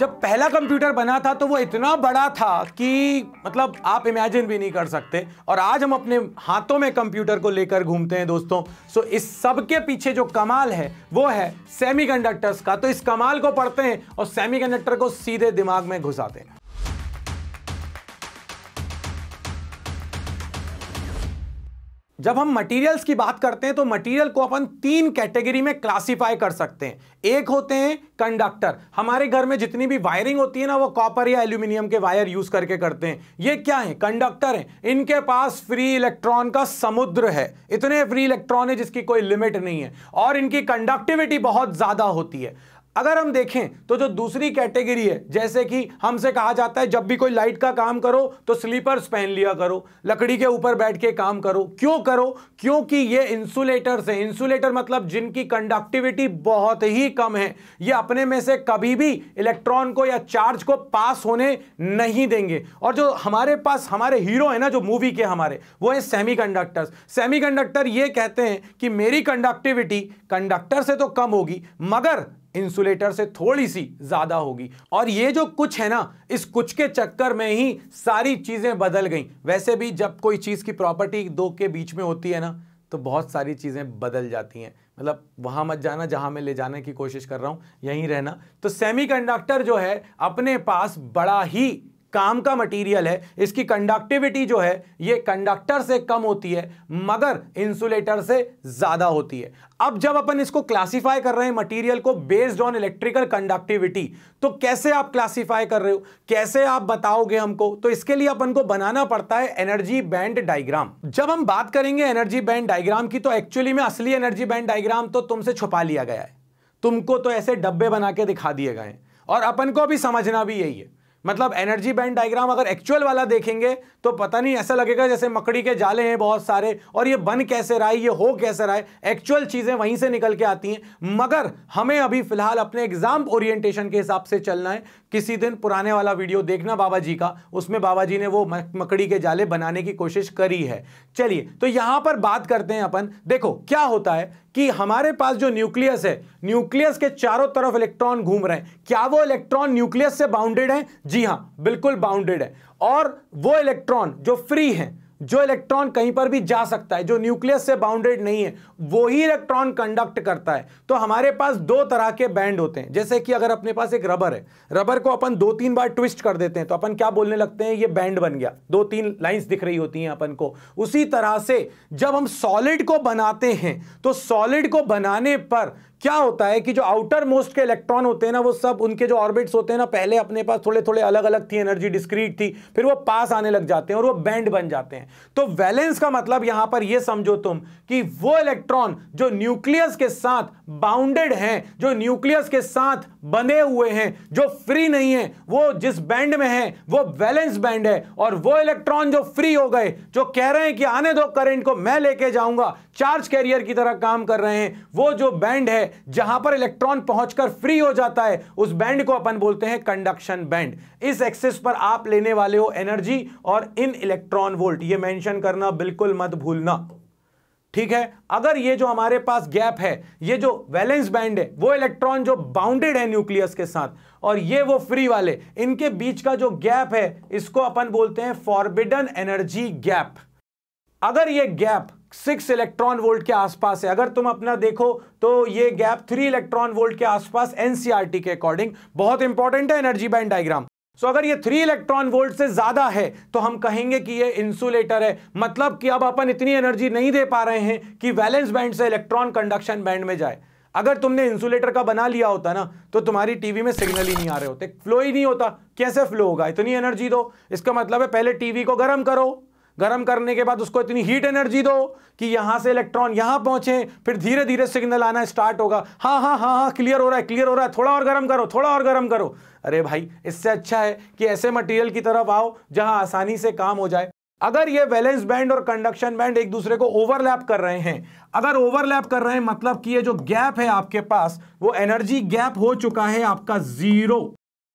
जब पहला कंप्यूटर बना था तो वो इतना बड़ा था कि मतलब आप इमेजिन भी नहीं कर सकते और आज हम अपने हाथों में कंप्यूटर को लेकर घूमते हैं दोस्तों सो इस सब के पीछे जो कमाल है वो है सेमीकंडक्टर्स का तो इस कमाल को पढ़ते हैं और सेमीकंडक्टर को सीधे दिमाग में घुसाते हैं जब हम मटेरियल्स की बात करते हैं तो मटेरियल को अपन तीन कैटेगरी में क्लासिफाई कर सकते हैं एक होते हैं कंडक्टर हमारे घर में जितनी भी वायरिंग होती है ना वो कॉपर या एल्यूमिनियम के वायर यूज करके करते हैं ये क्या है कंडक्टर है इनके पास फ्री इलेक्ट्रॉन का समुद्र है इतने फ्री इलेक्ट्रॉन है जिसकी कोई लिमिट नहीं है और इनकी कंडक्टिविटी बहुत ज्यादा होती है अगर हम देखें तो जो दूसरी कैटेगरी है जैसे कि हमसे कहा जाता है जब भी कोई लाइट का काम करो तो स्लीपर्स पहन लिया करो लकड़ी के ऊपर बैठ के काम करो क्यों करो क्योंकि ये इंसुलेटर्स हैं इंसुलेटर मतलब जिनकी कंडक्टिविटी बहुत ही कम है ये अपने में से कभी भी इलेक्ट्रॉन को या चार्ज को पास होने नहीं देंगे और जो हमारे पास हमारे हीरो हैं ना जो मूवी के हमारे वो हैं सेमी कंडक्टर्स सेमी कंडक्टर ये कहते हैं कि मेरी कंडक्टिविटी कंडक्टर से तो कम होगी मगर इंसुलेटर से थोड़ी सी ज़्यादा होगी और ये जो कुछ है ना इस कुछ के चक्कर में ही सारी चीज़ें बदल गई वैसे भी जब कोई चीज़ की प्रॉपर्टी दो के बीच में होती है ना तो बहुत सारी चीज़ें बदल जाती हैं मतलब वहाँ मत जाना जहाँ मैं ले जाने की कोशिश कर रहा हूँ यहीं रहना तो सेमीकंडक्टर जो है अपने पास बड़ा ही काम का मटेरियल है इसकी कंडक्टिविटी जो है ये कंडक्टर से कम होती है मगर इंसुलेटर से ज़्यादा होती है अब जब अपन इसको क्लासिफाई कर रहे हैं मटेरियल को बेस्ड ऑन इलेक्ट्रिकल कंडक्टिविटी तो कैसे आप क्लासिफाई कर रहे हो कैसे आप बताओगे हमको तो इसके लिए अपन को बनाना पड़ता है एनर्जी बैंड डायग्राम जब हम बात करेंगे एनर्जी बैंड डायग्राम की तो एक्चुअली में असली एनर्जी बैंड डायग्राम तो तुमसे छुपा लिया गया है तुमको तो ऐसे डब्बे बना के दिखा दिए गए और अपन को भी समझना भी यही है मतलब एनर्जी बैंड डायग्राम अगर एक्चुअल वाला देखेंगे तो पता नहीं ऐसा लगेगा जैसे मकड़ी के जाले हैं बहुत सारे और ये बन कैसे रहा है ये हो कैसे रहा है एक्चुअल चीज़ें वहीं से निकल के आती हैं मगर हमें अभी फिलहाल अपने एग्जाम ओरिएंटेशन के हिसाब से चलना है किसी दिन पुराने वाला वीडियो देखना बाबा जी का उसमें बाबा जी ने वो मकड़ी के जाले बनाने की कोशिश करी है चलिए तो यहां पर बात करते हैं अपन देखो क्या होता है कि हमारे पास जो न्यूक्लियस है न्यूक्लियस के चारों तरफ इलेक्ट्रॉन घूम रहे हैं क्या वो इलेक्ट्रॉन न्यूक्लियस से बाउंडेड है जी हाँ बिल्कुल बाउंडेड है और वो इलेक्ट्रॉन जो फ्री हैं जो इलेक्ट्रॉन कहीं पर भी जा सकता है जो न्यूक्लियस से बाउंडेड नहीं है वो ही इलेक्ट्रॉन कंडक्ट करता है तो हमारे पास दो तरह के बैंड होते हैं जैसे कि अगर अपने पास एक रबर है रबर को अपन दो तीन बार ट्विस्ट कर देते हैं तो अपन क्या बोलने लगते हैं ये बैंड बन गया दो तीन लाइन्स दिख रही होती हैं अपन को उसी तरह से जब हम सॉलिड को बनाते हैं तो सॉलिड को बनाने पर क्या होता है कि जो आउटर मोस्ट के इलेक्ट्रॉन होते हैं ना वो सब उनके जो ऑर्बिट्स होते हैं ना पहले अपने पास थोड़े थोड़े अलग अलग थी एनर्जी डिस्क्रीट थी फिर वो पास आने लग जाते हैं और वो बैंड बन जाते हैं तो वैलेंस का मतलब यहां पर ये समझो तुम कि वो इलेक्ट्रॉन जो न्यूक्लियस के साथ बाउंडेड हैं जो न्यूक्लियस के साथ बने हुए हैं जो फ्री नहीं है वो जिस बैंड में है वो वैलेंस बैंड है और वो इलेक्ट्रॉन जो फ्री हो गए जो कह रहे हैं कि आने दो करेंट को मैं लेके जाऊंगा चार्ज कैरियर की तरह काम कर रहे हैं वो जो बैंड है जहां पर इलेक्ट्रॉन पहुंचकर फ्री हो जाता है उस बैंड को अपन बोलते हैं कंडक्शन बैंड इस एक्सिस पर आप लेने वाले हो एनर्जी और इन इलेक्ट्रॉन वोल्ट ये मेंशन करना बिल्कुल मत भूलना ठीक है अगर ये जो हमारे पास गैप है ये जो वैलेंस बैंड है वो इलेक्ट्रॉन जो बाउंडेड है न्यूक्लियस के साथ और ये वो फ्री वाले इनके बीच का जो गैप है इसको अपन बोलते हैं फॉरबिडन एनर्जी गैप अगर ये गैप सिक्स इलेक्ट्रॉन वोल्ट के आसपास है अगर तुम अपना देखो तो ये गैप थ्री इलेक्ट्रॉन वोल्ट के आसपास एनसीआरटी e के अकॉर्डिंग बहुत इंपॉर्टेंट है energy band diagram so so, अगर ये थ्री इलेक्ट्रॉन वोल्ट से ज्यादा है तो हम कहेंगे कि ये इंसुलेटर है मतलब कि अब अपन इतनी एनर्जी नहीं दे पा रहे हैं कि वैलेंस बैंड से इलेक्ट्रॉन कंडक्शन बैंड में जाए अगर तुमने इंसुलेटर का बना लिया होता ना तो तुम्हारी टीवी में सिग्नल ही नहीं आ रहे होते फ्लो ही नहीं होता कैसे फ्लो होगा इतनी एनर्जी दो इसका मतलब है पहले टीवी को गर्म करो गर्म करने के बाद उसको इतनी हीट एनर्जी दो कि यहां से इलेक्ट्रॉन यहां पहुंचे फिर धीरे धीरे सिग्नल आना स्टार्ट होगा हाँ हाँ हाँ हाँ क्लियर हो रहा है क्लियर हो रहा है थोड़ा और गर्म करो थोड़ा और गर्म करो अरे भाई इससे अच्छा है कि ऐसे मटेरियल की तरफ आओ जहां आसानी से काम हो जाए अगर ये वैलेंस बैंड और कंडक्शन बैंड एक दूसरे को ओवरलैप कर रहे हैं अगर ओवरलैप कर रहे हैं मतलब कि ये जो गैप है आपके पास वो एनर्जी गैप हो चुका है आपका जीरो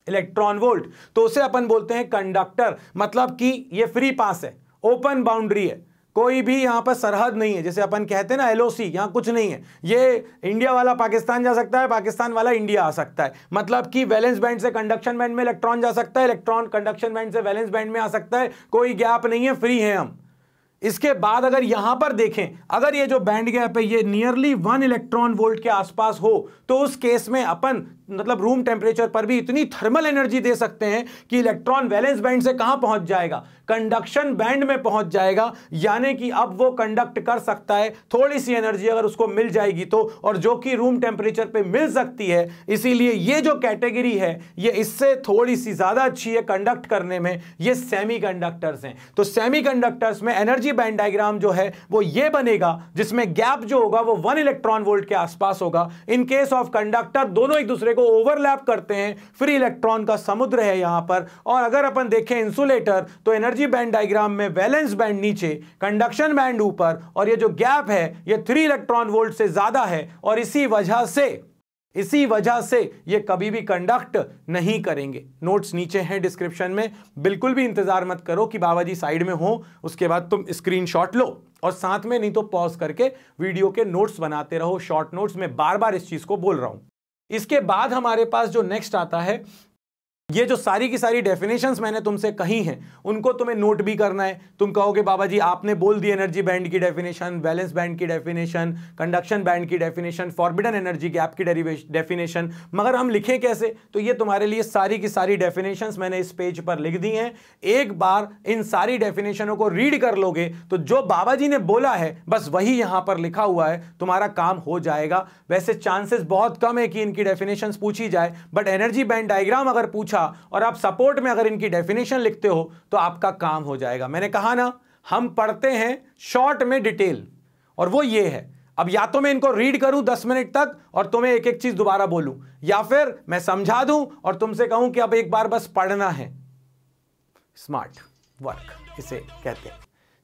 इलेक्ट्रॉन वोल्ट तो उसे अपन बोलते हैं कंडक्टर मतलब कि ये फ्री पास है ओपन बाउंड्री है कोई भी यहाँ पर सरहद नहीं है जैसे अपन कहते हैं ना एलओसी यहाँ कुछ नहीं है ये इंडिया वाला पाकिस्तान जा सकता है पाकिस्तान वाला इंडिया आ सकता है मतलब कि वैलेंस बैंड से कंडक्शन बैंड में इलेक्ट्रॉन जा सकता है इलेक्ट्रॉन कंडक्शन बैंड से वैलेंस बैंड में आ सकता है कोई गैप नहीं है फ्री है हम इसके बाद अगर यहां पर देखें अगर ये जो बैंड गैप है ये नियरली वन इलेक्ट्रॉन वोल्ट के आसपास हो तो उस केस में अपन मतलब रूम टेम्परेचर पर भी इतनी थर्मल एनर्जी दे सकते हैं कि इलेक्ट्रॉन वैलेंस बैंड से कहां पहुंच जाएगा कंडक्शन बैंड में पहुंच जाएगा यानी कि अब वो कंडक्ट कर सकता है थोड़ी सी एनर्जी अगर उसको मिल जाएगी तो और जो कि रूम टेम्परेचर पे मिल सकती है इसीलिए ये जो कैटेगरी है ये इससे थोड़ी सी ज़्यादा अच्छी है कंडक्ट करने में ये सेमी कंडक्टर्स हैं तो सेमी में एनर्जी बैंड डायग्राम जो है वो ये बनेगा जिसमें गैप जो होगा वो वन इलेक्ट्रॉन वोल्ट के आसपास होगा इन केस ऑफ कंडक्टर दोनों एक दूसरे को ओवरलैप करते हैं फिर इलेक्ट्रॉन का समुद्र है यहां पर और अगर अपन देखें इंसुलेटर तो एनर्जी बैंड डायग्राम में वैलेंस बैंड नीचे कंडक्शन बैंड ऊपर और ये जो गैप है ये थ्री इलेक्ट्रॉन वोल्ट से ज़्यादा है और इसी वजह से इसी वजह से ये कभी भी कंडक्ट नहीं करेंगे नोट्स नीचे हैं डिस्क्रिप्शन में बिल्कुल भी इंतज़ार मत करो कि बाबा जी साइड में हो उसके बाद तुम स्क्रीनशॉट लो और साथ में नहीं तो पॉज करके वीडियो के नोट्स बनाते रहो शॉर्ट नोट्स में बार बार इस चीज़ को बोल रहा हूं इसके बाद हमारे पास जो नेक्स्ट आता है ये जो सारी की सारी डेफिनेशंस मैंने तुमसे कही हैं उनको तुम्हें नोट भी करना है तुम कहोगे बाबा जी आपने बोल दी एनर्जी बैंड की डेफिनेशन बैलेंस बैंड की डेफिनेशन कंडक्शन बैंड की डेफिनेशन फॉरबिडन एनर्जी गैप की डेफिनेशन मगर हम लिखें कैसे तो ये तुम्हारे लिए सारी की सारी डेफिनेशन मैंने इस पेज पर लिख दी हैं एक बार इन सारी डेफिनेशनों को रीड कर लोगे तो जो बाबा जी ने बोला है बस वही यहाँ पर लिखा हुआ है तुम्हारा काम हो जाएगा वैसे चांसेस बहुत कम है कि इनकी डेफिनेशन पूछी जाए बट एनर्जी बैंड डायग्राम अगर पूछा पूछा और आप सपोर्ट में अगर इनकी डेफिनेशन लिखते हो तो आपका काम हो जाएगा मैंने कहा ना हम पढ़ते हैं शॉर्ट में डिटेल और वो ये है अब या तो मैं इनको रीड करूं दस मिनट तक और तुम्हें एक एक चीज दोबारा बोलूं या फिर मैं समझा दूं और तुमसे कहूं कि अब एक बार बस पढ़ना है स्मार्ट वर्क इसे कहते हैं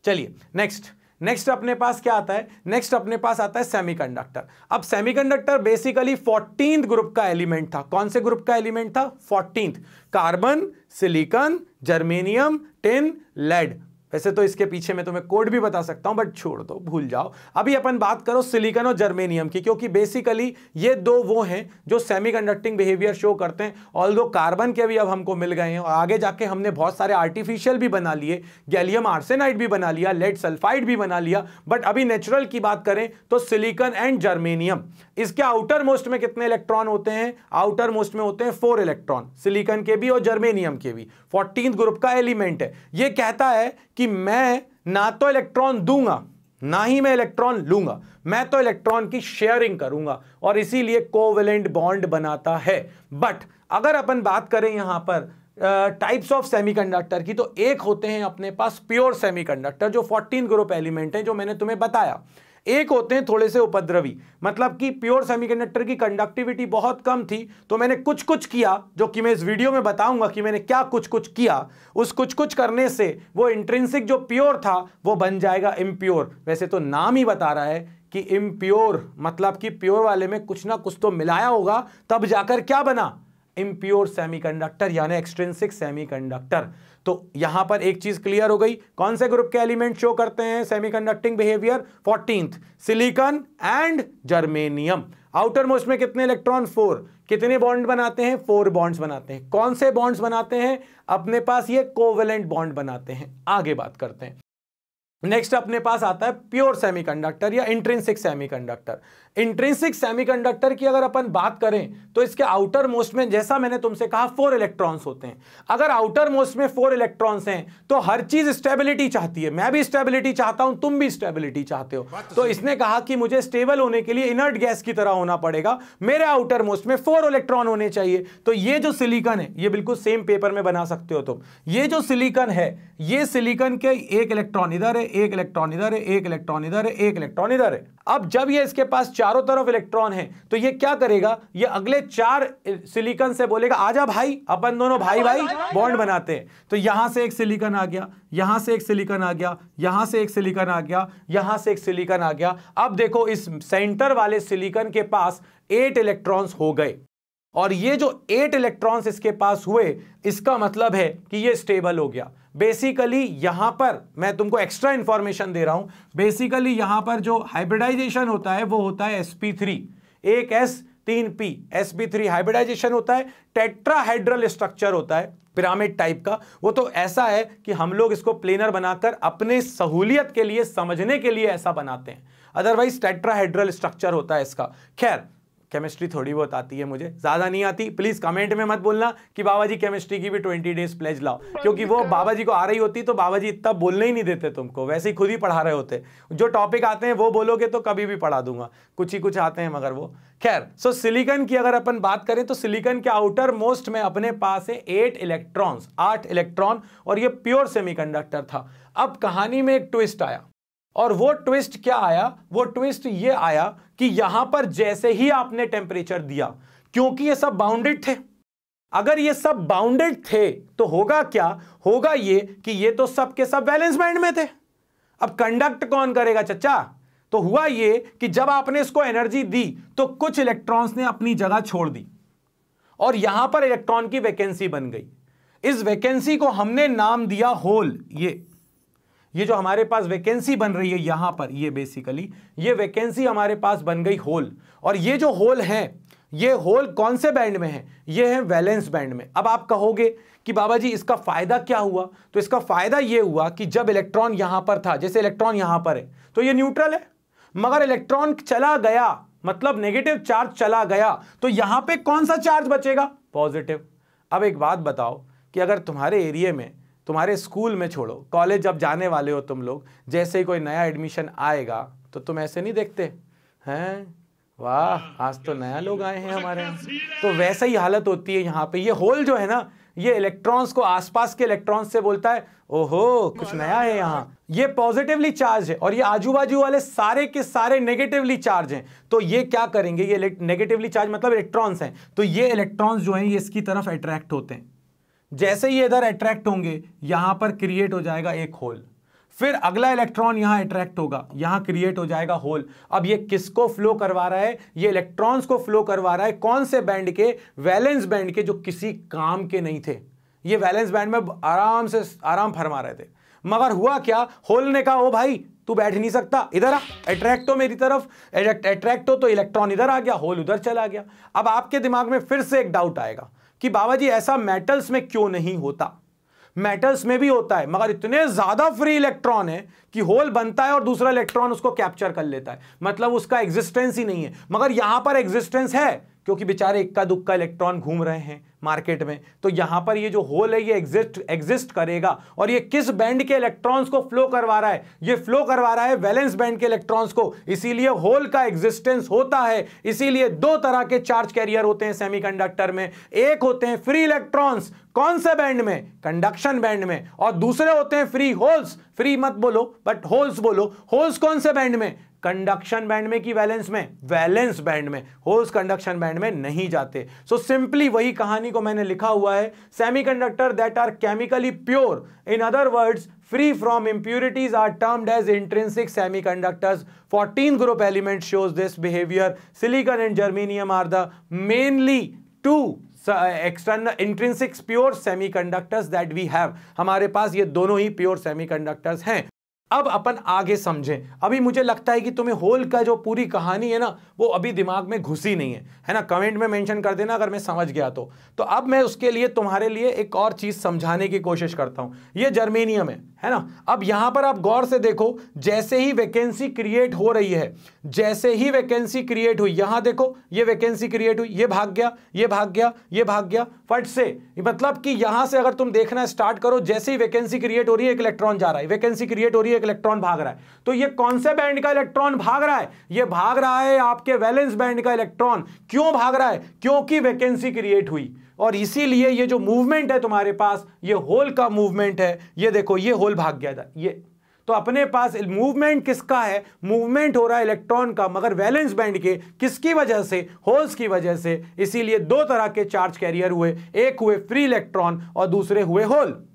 चलिए नेक्स्ट नेक्स्ट अपने पास क्या आता है नेक्स्ट अपने पास आता है सेमीकंडक्टर अब सेमीकंडक्टर बेसिकली फोर्टीन ग्रुप का एलिमेंट था कौन से ग्रुप का एलिमेंट था fourteen carbon silicon germanium tin lead वैसे तो इसके पीछे मैं तुम्हें कोड भी बता सकता हूं बट छोड़ दो भूल जाओ अभी अपन बात करो सिलिकॉन और जर्मेनियम की क्योंकि बेसिकली ये दो वो हैं जो सेमीकंडक्टिंग बिहेवियर शो करते हैं ऑल दो कार्बन के भी अब हमको मिल गए हैं और आगे जाके हमने बहुत सारे आर्टिफिशियल भी बना लिए गैलियम आर्सेनाइड भी बना लिया लेड सल्फाइड भी बना लिया बट अभी नेचुरल की बात करें तो सिलिकन एंड जर्मेनियम इसके आउटर मोस्ट में कितने इलेक्ट्रॉन होते हैं आउटर मोस्ट में होते हैं फोर इलेक्ट्रॉन सिलीकन के भी और जर्मेनियम के भी फोर्टीन ग्रुप का एलिमेंट है यह कहता है कि मैं ना तो इलेक्ट्रॉन दूंगा ना ही मैं इलेक्ट्रॉन लूंगा मैं तो इलेक्ट्रॉन की शेयरिंग करूंगा और इसीलिए कोवेलेंट बॉन्ड बनाता है बट अगर अपन बात करें यहां पर टाइप्स ऑफ सेमीकंडक्टर की तो एक होते हैं अपने पास प्योर सेमीकंडक्टर जो 14 ग्रुप एलिमेंट हैं जो मैंने तुम्हें बताया एक होते हैं थोड़े से उपद्रवी मतलब कि प्योर सेमीकंडक्टर की कंडक्टिविटी बहुत कम थी तो मैंने कुछ कुछ किया जो कि मैं इस वीडियो में बताऊंगा कि मैंने क्या कुछ कुछ किया उस कुछ कुछ करने से वो इंट्रेंसिक जो प्योर था वो बन जाएगा इम्प्योर वैसे तो नाम ही बता रहा है कि इम्प्योर मतलब कि प्योर वाले में कुछ ना कुछ तो मिलाया होगा तब जाकर क्या बना इम्प्योर सेमीकंडक्टर यानी एक्सट्रेंसिक सेमीकंडक्टर तो यहां पर एक चीज क्लियर हो गई कौन से ग्रुप के एलिमेंट शो करते हैं semiconducting behaviour fourteenth silicon and germanium outermost में कितने इलेक्ट्रॉन फोर कितने बॉन्ड बनाते हैं फोर बॉन्ड्स बनाते हैं कौन से बॉन्ड्स बनाते हैं अपने पास ये कोवेलेंट बॉन्ड बनाते हैं आगे बात करते हैं नेक्स्ट अपने पास आता है प्योर सेमीकंडक्टर या इंट्रेंसिक सेमीकंडक्टर इंट्रेंसिक सेमीकंडक्टर की अगर अपन बात करें तो इसके आउटर मोस्ट में जैसा मैंने तुमसे कहा फोर इलेक्ट्रॉन्स होते हैं अगर आउटर मोस्ट में फोर इलेक्ट्रॉन्स हैं तो हर चीज स्टेबिलिटी चाहती है मैं भी स्टेबिलिटी चाहता हूं तुम भी स्टेबिलिटी चाहते हो तो, तो इसने कहा कि मुझे स्टेबल होने के लिए इनर्ट गैस की तरह होना पड़ेगा मेरे आउटर मोस्ट में फोर इलेक्ट्रॉन होने चाहिए तो ये जो सिलीकन है ये बिल्कुल सेम पेपर में बना सकते हो तुम ये जो सिलीकन है ये सिलीकन के एक इलेक्ट्रॉन इधर है एक इलेक्ट्रॉन इधर है एक इलेक्ट्रॉन इधर है एक इलेक्ट्रॉन इधर है अब जब यह इसके पास चारों तरफ इलेक्ट्रॉन है तो ये क्या करेगा ये अगले चार सिलिकन से बोलेगा आजा भाई अपन दोनों भाई भाई बॉन्ड बनाते हैं तो यहां से एक सिलिकन आ गया यहां से एक सिलिकन आ गया यहां से एक सिलिकन आ गया यहां से एक सिलिकन आ गया अब देखो इस सेंटर वाले सिलिकन के पास एट इलेक्ट्रॉन्स हो गए और ये जो एट इलेक्ट्रॉन्स इसके पास हुए इसका मतलब है कि ये स्टेबल हो गया बेसिकली यहां पर मैं तुमको एक्स्ट्रा इंफॉर्मेशन दे रहा हूं बेसिकली यहां पर जो हाइब्रिडाइजेशन होता है वो होता है sp3 एक s तीन पी एस थ्री हाइब्रिडाइजेशन होता है टेट्राहाइड्रल स्ट्रक्चर होता है पिरामिड टाइप का वो तो ऐसा है कि हम लोग इसको प्लेनर बनाकर अपने सहूलियत के लिए समझने के लिए ऐसा बनाते हैं अदरवाइज टेट्राहाइड्रल स्ट्रक्चर होता है इसका खैर केमिस्ट्री थोड़ी बहुत आती है मुझे ज़्यादा नहीं आती प्लीज़ कमेंट में मत बोलना कि बाबा जी केमिस्ट्री की भी ट्वेंटी डेज प्लेज लाओ क्योंकि वो बाबा जी को आ रही होती तो बाबा जी इतना बोलने ही नहीं देते तुमको वैसे ही खुद ही पढ़ा रहे होते जो टॉपिक आते हैं वो बोलोगे तो कभी भी पढ़ा दूंगा कुछ ही कुछ आते हैं मगर वो खैर सो सिलिकन की अगर अपन बात करें तो सिलिकन के आउटर मोस्ट में अपने पास है एट इलेक्ट्रॉन आठ इलेक्ट्रॉन और ये प्योर सेमी था अब कहानी में एक ट्विस्ट आया और वो ट्विस्ट क्या आया वो ट्विस्ट ये आया कि यहां पर जैसे ही आपने टेम्परेचर दिया क्योंकि ये सब बाउंडेड थे अगर ये सब बाउंडेड थे तो होगा क्या होगा ये कि ये तो सब के सब बैलेंस बैंड में थे अब कंडक्ट कौन करेगा चचा तो हुआ ये कि जब आपने इसको एनर्जी दी तो कुछ इलेक्ट्रॉन्स ने अपनी जगह छोड़ दी और यहां पर इलेक्ट्रॉन की वैकेंसी बन गई इस वैकेंसी को हमने नाम दिया होल ये ये जो हमारे पास वैकेंसी बन रही है यहां पर ये बेसिकली ये वैकेंसी हमारे पास बन गई होल और ये जो होल है ये होल कौन से बैंड में है ये है वैलेंस बैंड में अब आप कहोगे कि बाबा जी इसका फायदा क्या हुआ तो इसका फायदा ये हुआ कि जब इलेक्ट्रॉन यहां पर था जैसे इलेक्ट्रॉन यहां पर है तो ये न्यूट्रल है मगर इलेक्ट्रॉन चला गया मतलब नेगेटिव चार्ज चला गया तो यहां पे कौन सा चार्ज बचेगा पॉजिटिव अब एक बात बताओ कि अगर तुम्हारे एरिए में तुम्हारे स्कूल में छोड़ो कॉलेज जब जाने वाले हो तुम लोग जैसे ही कोई नया एडमिशन आएगा तो तुम ऐसे नहीं देखते हैं वाह आज तो नया लोग आए हैं हमारे यहाँ तो वैसा ही हालत होती है यहाँ पे ये होल जो है ना ये इलेक्ट्रॉन्स को आसपास के इलेक्ट्रॉन्स से बोलता है ओहो कुछ नया है यहाँ ये पॉजिटिवली चार्ज है और ये आजू बाजू वाले सारे के सारे नेगेटिवली चार्ज हैं तो ये क्या करेंगे ये नेगेटिवली चार्ज मतलब इलेक्ट्रॉन्स हैं तो ये इलेक्ट्रॉन्स जो हैं ये इसकी तरफ अट्रैक्ट होते हैं जैसे ही इधर अट्रैक्ट होंगे यहां पर क्रिएट हो जाएगा एक होल फिर अगला इलेक्ट्रॉन यहां अट्रैक्ट होगा यहां क्रिएट हो जाएगा होल अब ये किसको फ्लो करवा रहा है ये इलेक्ट्रॉन्स को फ्लो करवा रहा है कौन से बैंड के वैलेंस बैंड के जो किसी काम के नहीं थे ये वैलेंस बैंड में आराम से आराम फरमा रहे थे मगर हुआ क्या होल ने कहा ओ भाई तू बैठ नहीं सकता इधर आ अट्रैक्ट हो मेरी तरफ अट्रैक्ट हो तो इलेक्ट्रॉन इधर आ गया होल उधर चला गया अब आपके दिमाग में फिर से एक डाउट आएगा कि बाबा जी ऐसा मेटल्स में क्यों नहीं होता मेटल्स में भी होता है मगर इतने ज्यादा फ्री इलेक्ट्रॉन है कि होल बनता है और दूसरा इलेक्ट्रॉन उसको कैप्चर कर लेता है मतलब उसका एग्जिस्टेंस ही नहीं है मगर यहां पर एग्जिस्टेंस है क्योंकि बेचारे इक्का दुक्का इलेक्ट्रॉन घूम रहे हैं मार्केट में तो यहां पर ये जो होल है ये एग्जिस्ट एग्जिस्ट करेगा और ये किस बैंड के इलेक्ट्रॉन्स को फ्लो करवा रहा है ये फ्लो करवा रहा है वैलेंस बैंड के इलेक्ट्रॉन्स को इसीलिए होल का एग्जिस्टेंस होता है इसीलिए दो तरह के चार्ज कैरियर होते हैं सेमीकंडक्टर में एक होते हैं फ्री इलेक्ट्रॉन्स कौन से बैंड में कंडक्शन बैंड में और दूसरे होते हैं फ्री होल्स फ्री मत बोलो बट होल्स बोलो होल्स कौन से बैंड में कंडक्शन बैंड में कि वैलेंस में वैलेंस बैंड में होल्स कंडक्शन बैंड में नहीं जाते सो so, सिंपली वही कहानी को मैंने लिखा हुआ है semiconductor that are chemically pure in other words free from impurities are termed as intrinsic semiconductors fourteen group element shows this behaviour silicon and germanium are the mainly two external intrinsic pure semiconductors that we have हमारे पास ये दोनों ही pure semi conductors हैं अब अपन आगे समझें अभी मुझे लगता है कि तुम्हें होल का जो पूरी कहानी है ना वो अभी दिमाग में घुसी नहीं है है ना कमेंट में मेंशन कर देना अगर मैं समझ गया तो तो अब मैं उसके लिए तुम्हारे लिए एक और चीज़ समझाने की कोशिश करता हूँ ये जर्मेनियम है है ना अब यहाँ पर आप गौर से देखो जैसे ही वैकेंसी क्रिएट हो रही है जैसे ही वैकेंसी क्रिएट हुई यहाँ देखो ये वैकेंसी क्रिएट हुई ये भाग गया ये भाग गया ये भाग गया फट से मतलब कि यहाँ से अगर तुम देखना स्टार्ट करो जैसे ही वैकेंसी क्रिएट हो रही है एक इलेक्ट्रॉन जा रहा है वैकेंसी क्रिएट हो रही है एक इलेक्ट्रॉन भाग रहा है तो ये कौन से बैंड का इलेक्ट्रॉन भाग रहा है ये भाग रहा है आपके वैलेंस बैंड का इलेक्ट्रॉन क्यों भाग रहा है क्योंकि वैकेंसी क्रिएट हुई और इसीलिए ये जो मूवमेंट है तुम्हारे पास ये होल का मूवमेंट है ये देखो ये होल भाग गया था ये तो अपने पास मूवमेंट किसका है मूवमेंट हो रहा है इलेक्ट्रॉन का मगर वैलेंस बैंड के किसकी वजह से होल्स की वजह से इसीलिए दो तरह के चार्ज कैरियर हुए एक हुए फ्री इलेक्ट्रॉन और दूसरे हुए होल